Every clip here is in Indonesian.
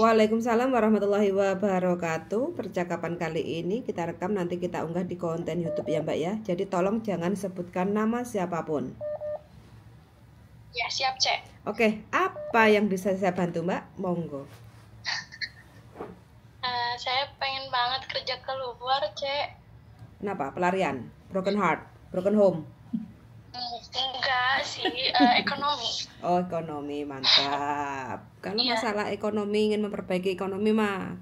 Waalaikumsalam warahmatullahi wabarakatuh. Percakapan kali ini kita rekam nanti kita unggah di konten YouTube ya, Mbak ya. Jadi tolong jangan sebutkan nama siapapun. Ya, siap, Cek. Oke, apa yang bisa saya bantu, Mbak? Monggo. Uh, saya pengen banget kerja keluar, Cek. Kenapa? Pelarian, broken heart, broken home. Enggak sih, uh, ekonomi. oh, ekonomi mantap. Kalau yeah. masalah ekonomi ingin memperbaiki ekonomi mah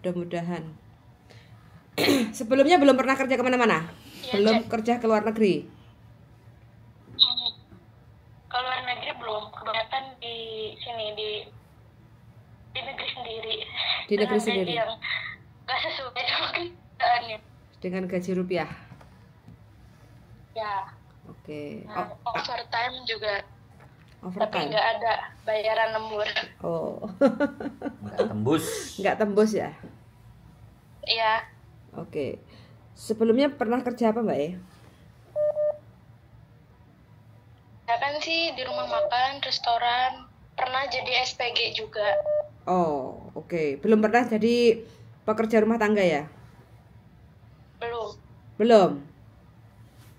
mudah-mudahan. Sebelumnya belum pernah kerja kemana-mana, yeah, belum jadi. kerja ke luar negeri. mm. Ke luar negeri belum, kebanyakan di sini di di negeri sendiri. Di negeri, negeri sendiri. Yang gak sesuai dengan gaji rupiah. Ya. Oke. Okay. Nah, oh, overtime ah. juga. Overtime. Tapi nggak ada bayaran lembur. Oh. nggak tembus. Nggak tembus ya? Iya. Oke. Okay. Sebelumnya pernah kerja apa Mbak ya? Ya kan sih di rumah makan, restoran, pernah jadi SPG juga. Oh, oke. Okay. Belum pernah jadi pekerja rumah tangga ya? Belum. Belum.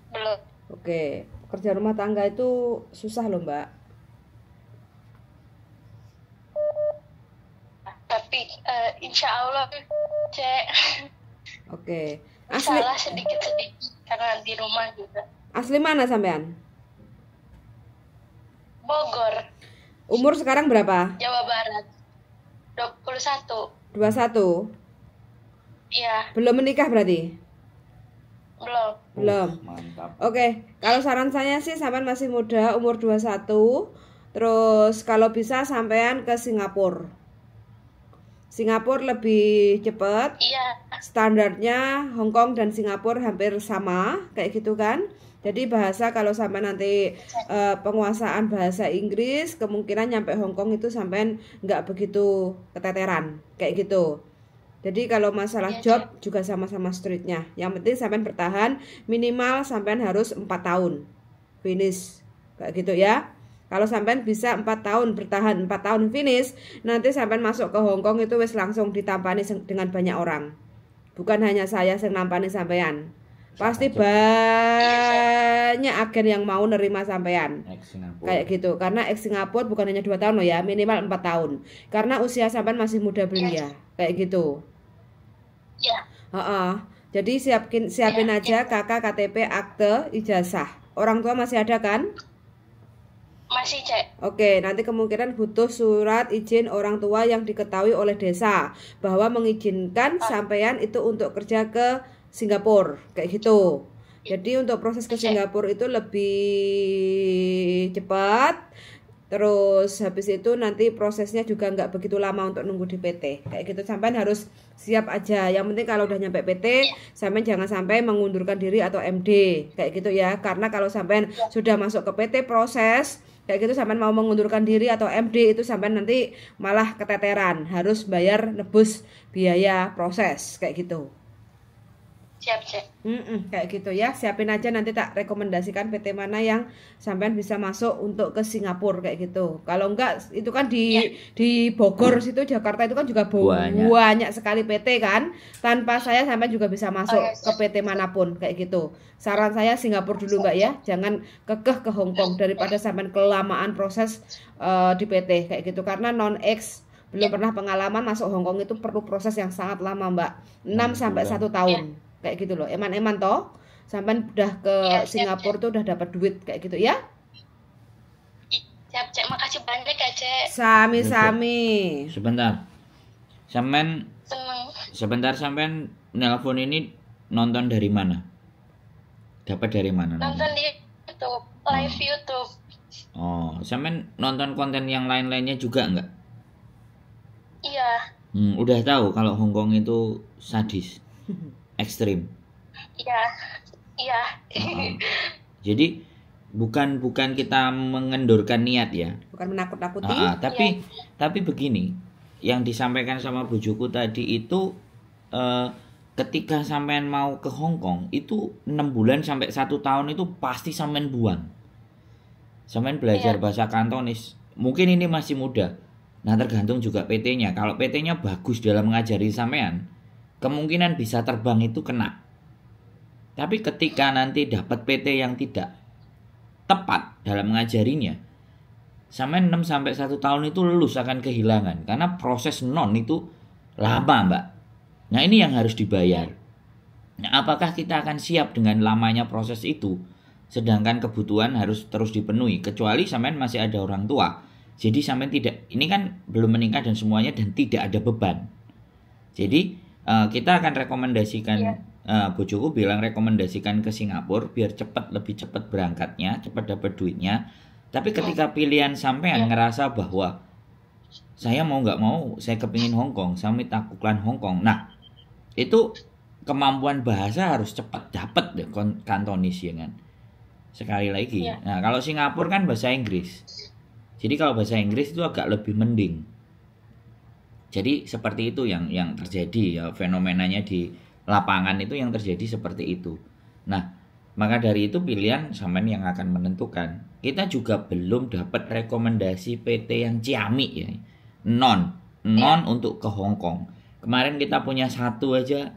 Belum. Oke, kerja rumah tangga itu susah loh Mbak. Tapi uh, insya Allah cek. Oke. Asli. Salah sedikit sedikit karena di rumah juga. Asli mana sampean? Bogor. Umur sekarang berapa? Jawa Barat. 21. 21. Iya. Belum menikah berarti? Belum. Belum. Mantap. Oke, kalau saran saya sih sampean masih muda, umur 21. Terus kalau bisa sampean ke Singapura. Singapura lebih cepat. Iya. Standarnya Hong Kong dan Singapura hampir sama, kayak gitu kan? Jadi bahasa kalau sampai nanti uh, penguasaan bahasa Inggris kemungkinan nyampe Hong Kong itu sampai nggak begitu keteteran kayak gitu. Jadi kalau masalah iya, job juga sama-sama streetnya. Yang penting sampean bertahan minimal sampean harus 4 tahun. Finish. Kayak gitu ya. Kalau sampean bisa 4 tahun bertahan, 4 tahun finish, nanti sampean masuk ke Hong Kong itu wes langsung ditampani dengan banyak orang. Bukan hanya saya yang nampani sampean. Pasti banyak agen yang mau nerima sampean. Kayak gitu. Karena ex Singapura bukan hanya 2 tahun loh ya, minimal 4 tahun. Karena usia sampean masih muda belia. Iya, kayak gitu ya uh -uh. jadi siapin siapin ya, aja ya. kakak KTP akte ijazah orang tua masih ada kan masih cek. Oke, nanti kemungkinan butuh surat izin orang tua yang diketahui oleh desa bahwa mengizinkan oh. Ah. sampean itu untuk kerja ke Singapura, kayak gitu. Iya. Jadi untuk proses ke Singapura itu lebih cepat Terus habis itu nanti prosesnya juga nggak begitu lama untuk nunggu di PT. Kayak gitu sampean harus siap aja. Yang penting kalau udah nyampe PT, iya. sampean jangan sampai mengundurkan diri atau MD. Kayak gitu ya. Karena kalau sampean iya. sudah masuk ke PT proses kayak gitu sampean mau mengundurkan diri atau MD itu sampean nanti malah keteteran, harus bayar nebus biaya proses kayak gitu siap siap mm -mm, kayak gitu ya siapin aja nanti tak rekomendasikan PT mana yang sampean bisa masuk untuk ke Singapura kayak gitu kalau enggak itu kan di ya. di Bogor hmm. situ Jakarta itu kan juga banyak. banyak sekali PT kan tanpa saya sampean juga bisa masuk oh, ya, ke PT manapun kayak gitu saran saya Singapura dulu mbak ya jangan kekeh ke Hong Kong daripada sampean kelamaan proses uh, di PT kayak gitu karena non X belum ya. pernah pengalaman masuk Hongkong itu perlu proses yang sangat lama mbak 6 iya. sampai satu tahun kayak gitu loh eman-eman toh sampai udah ke ya, Singapura siap. tuh udah dapat duit kayak gitu ya siap cek makasih banyak ya cek sami-sami sebentar sampean sebentar sampean nelpon ini nonton dari mana dapat dari mana nonton di YouTube live oh. YouTube oh sampean nonton konten yang lain-lainnya juga enggak iya hmm, udah tahu kalau Hongkong itu sadis ekstrim iya iya jadi bukan bukan kita mengendurkan niat ya bukan menakut-nakuti uh-uh. tapi ya. tapi begini yang disampaikan sama bujuku tadi itu uh, ketika sampean mau ke Hong Kong itu enam bulan sampai satu tahun itu pasti sampean buang sampean belajar ya. bahasa Kantonis mungkin ini masih muda nah tergantung juga PT-nya kalau PT-nya bagus dalam mengajari sampean kemungkinan bisa terbang itu kena. Tapi ketika nanti dapat PT yang tidak tepat dalam mengajarinya, sampai 6 sampai 1 tahun itu lulus akan kehilangan karena proses non itu lama, Mbak. Nah, ini yang harus dibayar. Nah, apakah kita akan siap dengan lamanya proses itu? Sedangkan kebutuhan harus terus dipenuhi kecuali sampean masih ada orang tua. Jadi sampean tidak ini kan belum menikah dan semuanya dan tidak ada beban. Jadi Eh, kita akan rekomendasikan yeah. Iya. uh, bojoku bilang rekomendasikan ke Singapura biar cepat lebih cepat berangkatnya cepat dapat duitnya tapi iya. ketika pilihan sampai yeah. Iya. ngerasa bahwa saya mau nggak mau saya kepingin Hong Kong saya takuklan Hong Kong nah itu kemampuan bahasa harus cepat dapat deh kantonis ya kan sekali lagi yeah. nah kalau Singapura kan bahasa Inggris jadi kalau bahasa Inggris itu agak lebih mending jadi seperti itu yang yang terjadi ya fenomenanya di lapangan itu yang terjadi seperti itu. Nah, maka dari itu pilihan sampean yang akan menentukan. Kita juga belum dapat rekomendasi PT yang Ciami ya. Non, non ya. untuk ke Hong Kong. Kemarin kita punya satu aja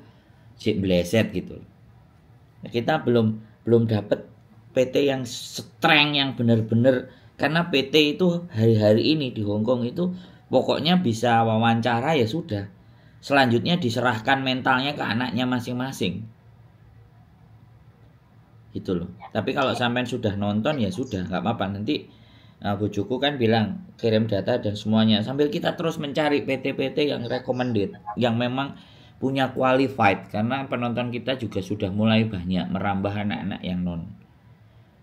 si bleset gitu. Kita belum belum dapat PT yang strength yang benar-benar karena PT itu hari-hari ini di Hong Kong itu pokoknya bisa wawancara ya sudah selanjutnya diserahkan mentalnya ke anaknya masing-masing gitu loh ya. tapi kalau sampean sudah nonton ya sudah nggak apa-apa nanti uh, eh, bujuku kan bilang kirim data dan semuanya sambil kita terus mencari PT-PT yang recommended yang memang punya qualified karena penonton kita juga sudah mulai banyak merambah anak-anak yang non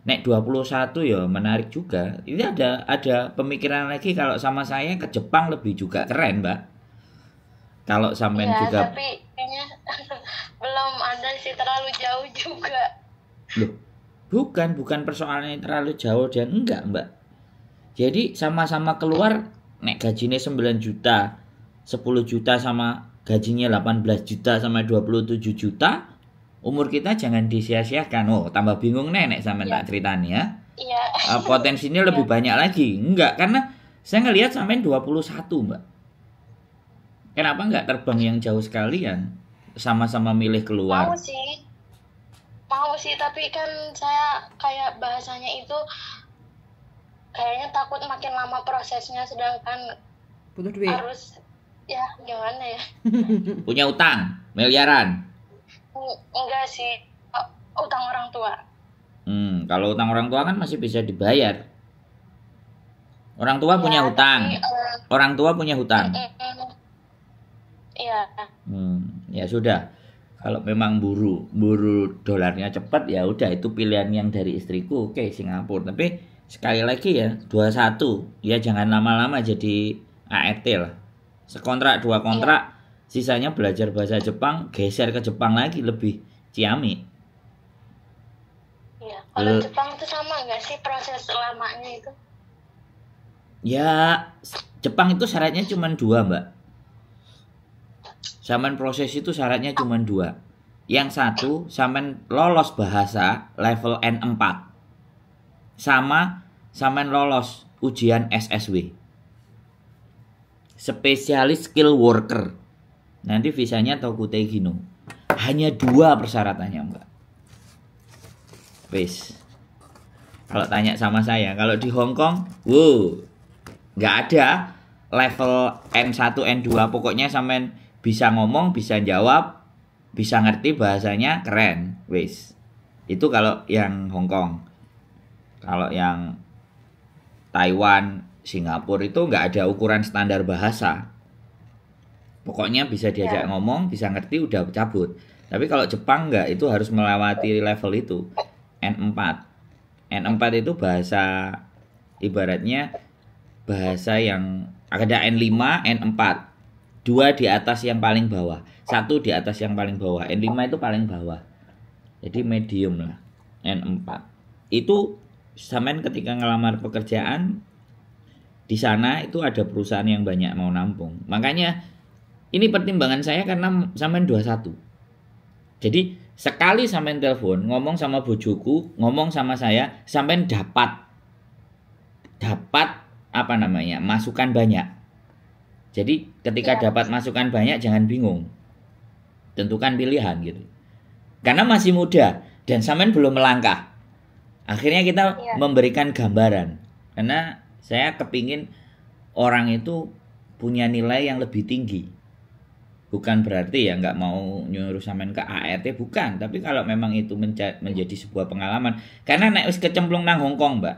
nek 21 ya menarik juga. Ini ada ada pemikiran lagi kalau sama saya ke Jepang lebih juga keren, Mbak. Kalau sampean ya, juga tapi kayaknya belum ada sih terlalu jauh juga. Loh, bukan bukan persoalannya terlalu jauh dan enggak, Mbak. Jadi sama-sama keluar nek gajinya 9 juta, 10 juta sama gajinya 18 juta sama 27 juta, umur kita jangan disia-siakan. Oh, tambah bingung nenek sama yeah. tak ceritanya ya. Iya. Uh, potensinya lebih iya. banyak lagi. Enggak, karena saya ngelihat sampai 21, Mbak. Kenapa enggak terbang yang jauh sekalian? Sama-sama milih keluar. Mau sih. Mau sih, tapi kan saya kayak bahasanya itu kayaknya takut makin lama prosesnya sedangkan butuh duit. Harus ya gimana ya? Punya utang miliaran enggak sih eh, utang orang tua hmm kalau utang orang tua kan masih bisa dibayar orang tua ya, punya hutang tapi, uh, orang tua punya hutang iya hmm ya sudah kalau memang buru buru dolarnya cepat ya udah itu pilihan yang dari istriku oke Singapura tapi sekali lagi ya 21 ya jangan lama-lama jadi ART lah sekontrak dua kontrak sisanya belajar bahasa Jepang geser ke Jepang lagi lebih ciamik. ya, kalau Jepang itu sama nggak sih proses lamanya itu ya Jepang itu syaratnya cuma dua mbak saman proses itu syaratnya cuma dua yang satu saman lolos bahasa level N4 sama saman lolos ujian SSW spesialis skill worker Nanti visanya Tokutei Gino. Hanya dua persyaratannya, Mbak. Wes. Kalau tanya sama saya, kalau di Hong Kong, wow, nggak ada level N1, N2. Pokoknya sampean bisa ngomong, bisa jawab, bisa ngerti bahasanya keren, Wes. Itu kalau yang Hong Kong. Kalau yang Taiwan, Singapura itu nggak ada ukuran standar bahasa Pokoknya bisa diajak yeah. ngomong, bisa ngerti udah cabut. Tapi kalau Jepang nggak itu harus melewati level itu N4. N4 itu bahasa ibaratnya bahasa yang ada N5, N4. Dua di atas yang paling bawah, satu di atas yang paling bawah. N5 itu paling bawah. Jadi medium lah N4. Itu samen ketika ngelamar pekerjaan di sana itu ada perusahaan yang banyak mau nampung. Makanya ini pertimbangan saya karena sampean 21. Jadi sekali sampean telepon, ngomong sama bojoku, ngomong sama saya, sampean dapat dapat apa namanya? masukan banyak. Jadi ketika ya. dapat masukan banyak jangan bingung. Tentukan pilihan gitu. Karena masih muda dan sampean belum melangkah. Akhirnya kita ya. memberikan gambaran. Karena saya kepingin orang itu punya nilai yang lebih tinggi bukan berarti ya nggak mau nyuruh sampean ke ART bukan tapi kalau memang itu menja menjadi sebuah pengalaman karena naik wis kecemplung nang Hongkong mbak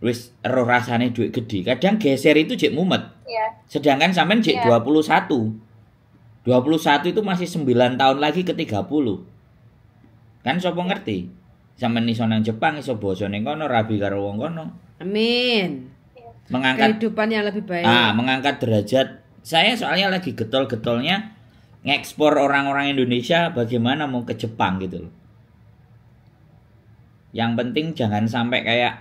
wis roh rasanya duit gede kadang geser itu jek mumet yeah. sedangkan sampean jek yeah. 21 21 itu masih 9 tahun lagi ke 30 kan sopo iya. ngerti sampean nih nang Jepang iso basa ning kono rabi karo wong kono amin iya. mengangkat kehidupan yang lebih baik ah mengangkat derajat saya soalnya lagi getol-getolnya ngekspor orang-orang Indonesia bagaimana mau ke Jepang gitu loh. Yang penting jangan sampai kayak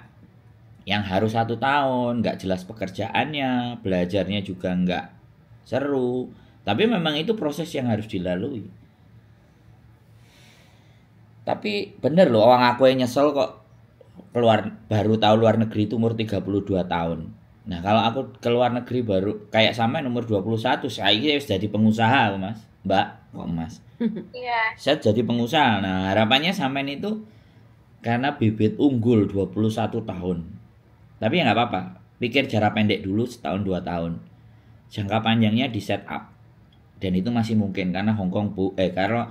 yang harus satu tahun, nggak jelas pekerjaannya, belajarnya juga nggak seru. Tapi memang itu proses yang harus dilalui. Tapi bener loh, orang aku yang nyesel kok keluar baru tahu luar negeri itu umur 32 tahun. Nah, kalau aku ke luar negeri baru kayak sampai nomor 21 saya ini jadi pengusaha Mas. Mbak, kok Mas. Iya. Saya jadi pengusaha. Nah, harapannya sampai itu karena bibit unggul 21 tahun. Tapi ya nggak apa-apa. Pikir jarak pendek dulu setahun dua tahun. Jangka panjangnya di set up. Dan itu masih mungkin karena Hongkong bu eh karena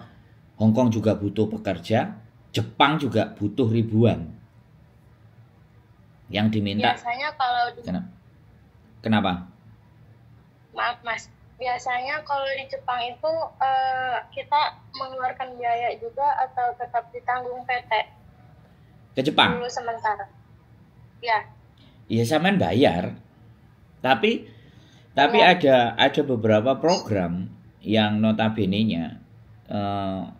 Hongkong juga butuh pekerja, Jepang juga butuh ribuan yang diminta biasanya kalau di, Kenapa? Maaf mas, biasanya kalau di Jepang itu uh, kita mengeluarkan biaya juga atau tetap ditanggung PT? Ke Jepang? Dulu sementara. Ya. Iya sama bayar, tapi tapi ya. ada ada beberapa program yang notabene-nya uh,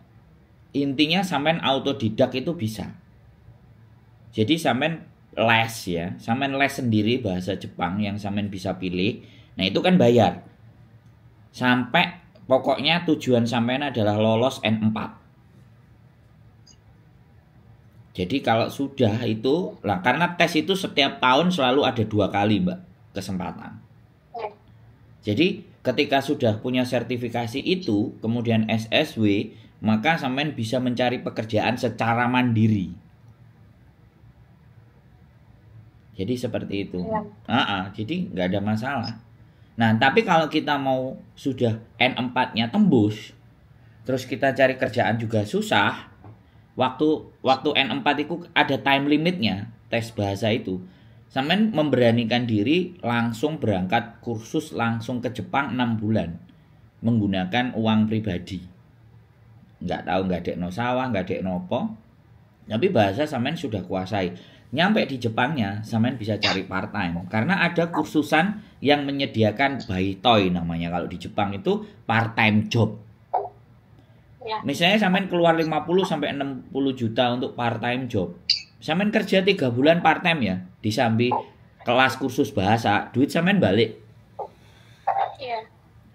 intinya sampean autodidak itu bisa. Jadi sampean les ya samen les sendiri bahasa Jepang yang samen bisa pilih nah itu kan bayar sampai pokoknya tujuan sampean adalah lolos N4 jadi kalau sudah itu, lah karena tes itu setiap tahun selalu ada dua kali mbak kesempatan. Jadi ketika sudah punya sertifikasi itu, kemudian SSW, maka sampean bisa mencari pekerjaan secara mandiri. Jadi seperti itu. Ya. Uh -uh, jadi nggak ada masalah. Nah, tapi kalau kita mau sudah N4-nya tembus, terus kita cari kerjaan juga susah, waktu waktu N4 itu ada time limitnya, tes bahasa itu. Samen memberanikan diri langsung berangkat kursus langsung ke Jepang 6 bulan menggunakan uang pribadi. Nggak tahu nggak ada no sawah, nggak ada nopo. Tapi bahasa Samen sudah kuasai nyampe di Jepangnya sampean bisa cari part time karena ada kursusan yang menyediakan bayi toy namanya kalau di Jepang itu part time job ya. misalnya sampean keluar 50 sampai 60 juta untuk part time job sampean kerja tiga bulan part time ya di samping kelas kursus bahasa duit sampean balik ya.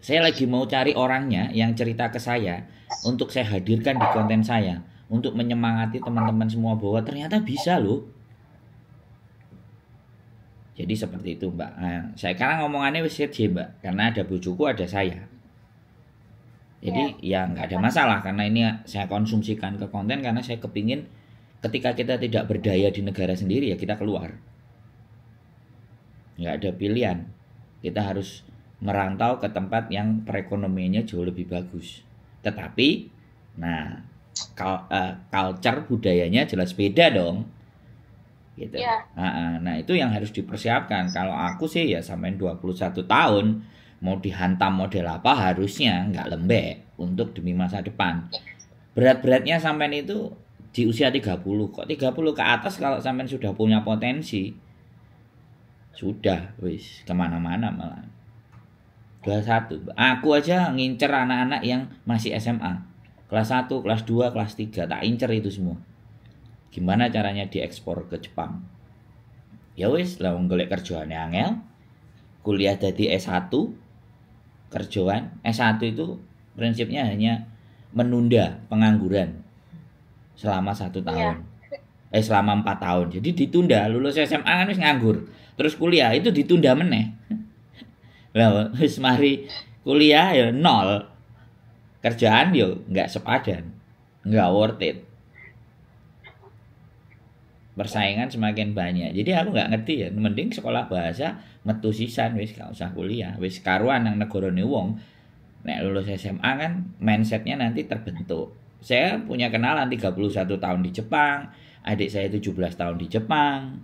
saya lagi mau cari orangnya yang cerita ke saya untuk saya hadirkan di konten saya untuk menyemangati teman-teman semua bahwa ternyata bisa loh jadi seperti itu Mbak. Nah, saya sekarang ngomongannya wis sih Mbak, karena ada bujuku ada saya. Jadi ya, ya nggak ada masalah karena ini saya konsumsikan ke konten karena saya kepingin ketika kita tidak berdaya di negara sendiri ya kita keluar. Nggak ada pilihan. Kita harus merantau ke tempat yang perekonomiannya jauh lebih bagus. Tetapi, nah, kal uh, culture budayanya jelas beda dong gitu. Yeah. Iya. Nah, nah itu yang harus dipersiapkan. Kalau aku sih ya sampai 21 tahun mau dihantam model apa harusnya nggak lembek untuk demi masa depan. Iya. Berat-beratnya sampai itu di usia 30. Kok 30 ke atas kalau sampai sudah punya potensi sudah wis kemana-mana malah 21 aku aja ngincer anak-anak yang masih SMA kelas 1, kelas 2, kelas 3 tak incer itu semua gimana caranya diekspor ke Jepang ya wis lah golek kerjaannya angel kuliah jadi S1 kerjaan S1 itu prinsipnya hanya menunda pengangguran selama satu iya. tahun Ya. eh selama empat tahun jadi ditunda lulus SMA kan wis nganggur terus kuliah itu ditunda meneh lah wis mari kuliah ya nol kerjaan yo ya nggak sepadan nggak worth it persaingan semakin banyak jadi aku nggak ngerti ya mending sekolah bahasa metu sisan wis gak usah kuliah wis karuan yang negara wong nek lulus SMA kan mindsetnya nanti terbentuk saya punya kenalan 31 tahun di Jepang adik saya 17 tahun di Jepang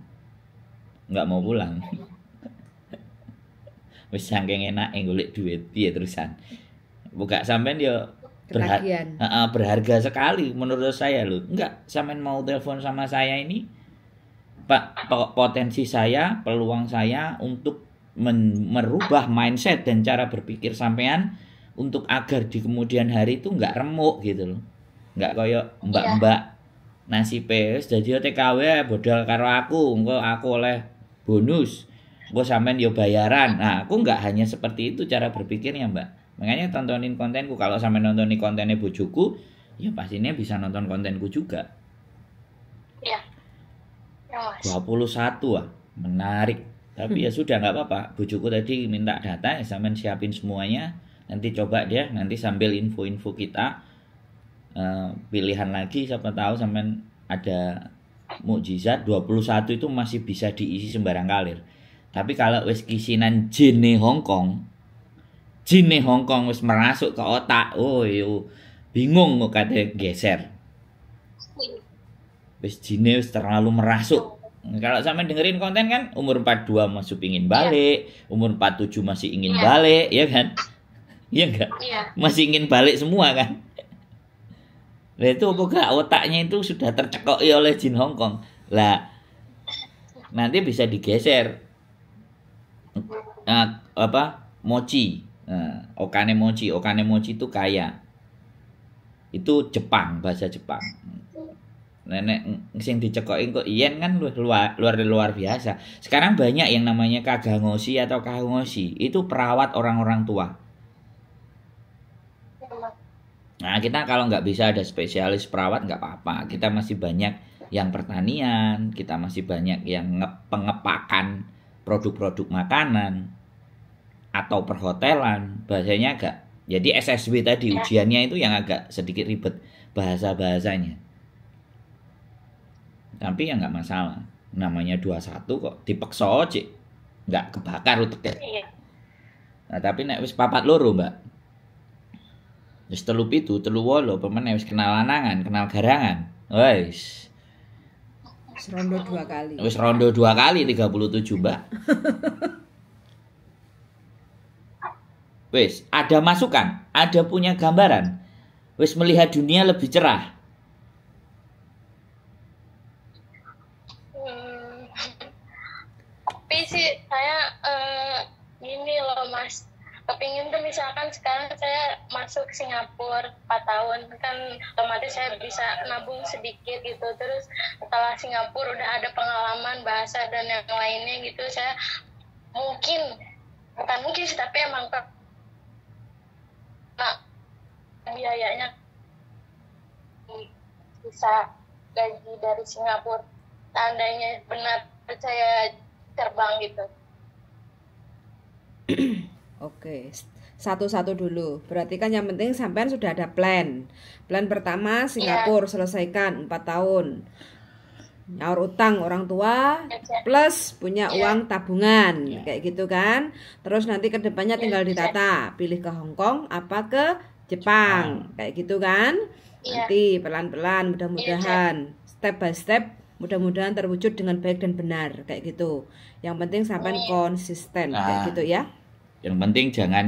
nggak mau pulang wis saking enak golek duit piye terusan buka sampean dia berharga berharga sekali menurut saya loh enggak sampean mau telepon sama saya ini Pak potensi saya, peluang saya untuk merubah mindset dan cara berpikir sampean untuk agar di kemudian hari itu nggak remuk gitu loh. Nggak koyo mbak-mbak yeah. nasib pes, jadi TKW bodal karo aku, enggak aku oleh bonus. gue sampean yo bayaran. Nah, aku nggak hanya seperti itu cara berpikirnya, Mbak. Makanya tontonin kontenku kalau sampean nontonin kontennya bojoku, ya pastinya bisa nonton kontenku juga puluh 21 ah. Menarik. Tapi ya hmm. sudah nggak apa-apa. Bujuku tadi minta data, ya sampean siapin semuanya. Nanti coba dia nanti sambil info-info kita uh, pilihan lagi siapa tahu sampean ada mukjizat 21 itu masih bisa diisi sembarang kalir. Tapi kalau wis kisinan jene Hong Kong, jene Hong Kong wis merasuk ke otak, oh yo bingung kok kata geser wis jine wis terlalu merasuk kalau sampe dengerin konten kan umur 42 masih pingin iya. balik, yeah. umur 47 masih ingin yeah. balik, ya kan? Iya enggak? Yeah. Masih ingin balik semua kan? Nah itu apa enggak otaknya itu sudah tercekoki oleh jin Hongkong. Lah nanti bisa digeser nah, apa mochi nah, okane mochi okane mochi itu kaya itu Jepang bahasa Jepang nenek sing dicekoki kok yen kan luar luar luar biasa. Sekarang banyak yang namanya kagangosi atau kagangosi itu perawat orang-orang tua. Nah, kita kalau nggak bisa ada spesialis perawat nggak apa-apa. Kita masih banyak yang pertanian, kita masih banyak yang pengepakan produk-produk makanan atau perhotelan. Bahasanya agak jadi SSB tadi ya. ujiannya itu yang agak sedikit ribet bahasa-bahasanya tapi ya nggak masalah namanya 21 kok dipeksa aja nggak kebakar utek iya. nah tapi nek wis papat loro mbak wis telu pitu telu wolo pemen wis kenal lanangan kenal garangan wis rondo dua kali wis rondo dua kali 37 mbak wis ada masukan ada punya gambaran wis melihat dunia lebih cerah misalkan sekarang saya masuk ke Singapura 4 tahun kan otomatis saya bisa nabung sedikit gitu terus setelah Singapura udah ada pengalaman bahasa dan yang lainnya gitu saya mungkin bukan mungkin sih tapi emang nah, biayanya bisa gaji dari Singapura tandanya benar percaya terbang gitu Oke, satu-satu dulu. Berarti kan yang penting sampean sudah ada plan. Plan pertama iya. Singapura yeah. selesaikan 4 tahun. Nyaur utang orang tua iya. plus punya yeah. uang tabungan yeah. kayak gitu kan. Terus nanti kedepannya iya, tinggal ditata, pilih ke Hong Kong apa ke Jepang, Jepang. kayak gitu kan. Yeah. Nanti pelan-pelan mudah-mudahan step by step mudah-mudahan terwujud dengan baik dan benar kayak gitu. Yang penting sampai konsisten nah, kayak gitu ya. Yang penting jangan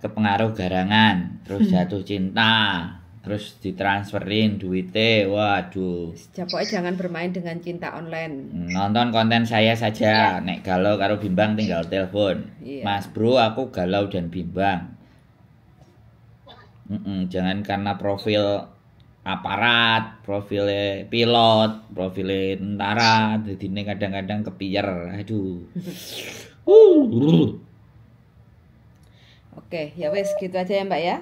kepengaruh garangan terus hmm. jatuh cinta terus ditransferin duitnya waduh pokoknya jangan bermain dengan cinta online hmm, nonton konten saya saja yeah. nek galau karo bimbang tinggal telepon yeah. mas bro aku galau dan bimbang mm -mm, jangan karena profil aparat profil pilot profil tentara jadi ini kadang-kadang kepiyer aduh uh. uh. Oke, ya wes gitu aja ya Mbak ya.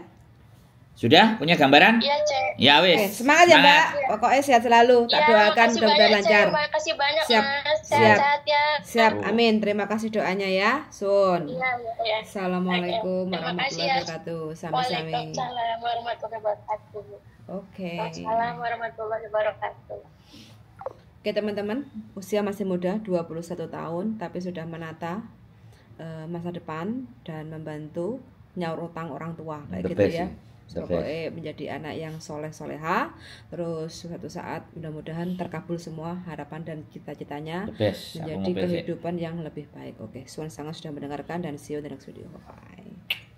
Sudah punya gambaran? Iya, Cek. Ya wes. semangat, semangat ya Mbak. Ya. Pokoknya sehat selalu. Tak ya, doakan mudah-mudahan lancar. Terima kasih banyak Siap. Mas. Siap. Sehat, ya. Siap. Oh. Amin. Terima kasih doanya ya. Sun. Iya, ya. Assalamualaikum ya. warahmatullahi wabarakatuh. Sama-sama. Waalaikumsalam warahmatullahi wabarakatuh. Oke. Assalamualaikum warahmatullahi wabarakatuh. Oke teman-teman, usia masih muda 21 tahun tapi sudah menata Eh, masa depan dan membantu nyaur utang orang tua kayak The gitu ya. Pokoknya menjadi anak yang soleh soleha, terus suatu saat mudah-mudahan terkabul semua harapan dan cita-citanya menjadi kehidupan yang lebih baik. Oke, okay. Suan sangat sudah mendengarkan dan see you in the next video. Bye.